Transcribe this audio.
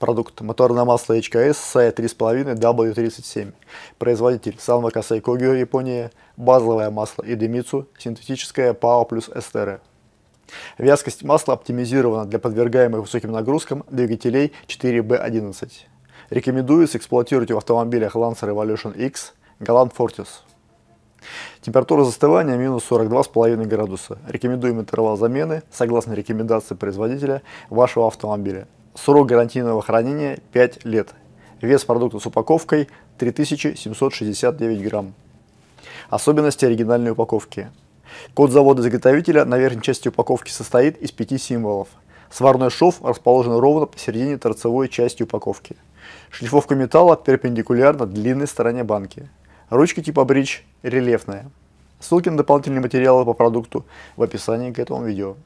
Продукт моторное масло HKS SAE 3.5 W37. Производитель Sanwa Kasei Япония. Базовое масло Идемицу синтетическое PAO плюс STR. Вязкость масла оптимизирована для подвергаемых высоким нагрузкам двигателей 4B11. Рекомендуется эксплуатировать в автомобилях Lancer Evolution X, Galant Fortis. Температура застывания минус 42,5 градуса. Рекомендуем интервал замены согласно рекомендации производителя вашего автомобиля. Срок гарантийного хранения 5 лет. Вес продукта с упаковкой 3769 грамм. Особенности оригинальной упаковки. Код завода-изготовителя на верхней части упаковки состоит из пяти символов. Сварной шов расположен ровно посередине торцевой части упаковки. Шлифовка металла перпендикулярно длинной стороне банки. Ручка типа бридж рельефная. Ссылки на дополнительные материалы по продукту в описании к этому видео.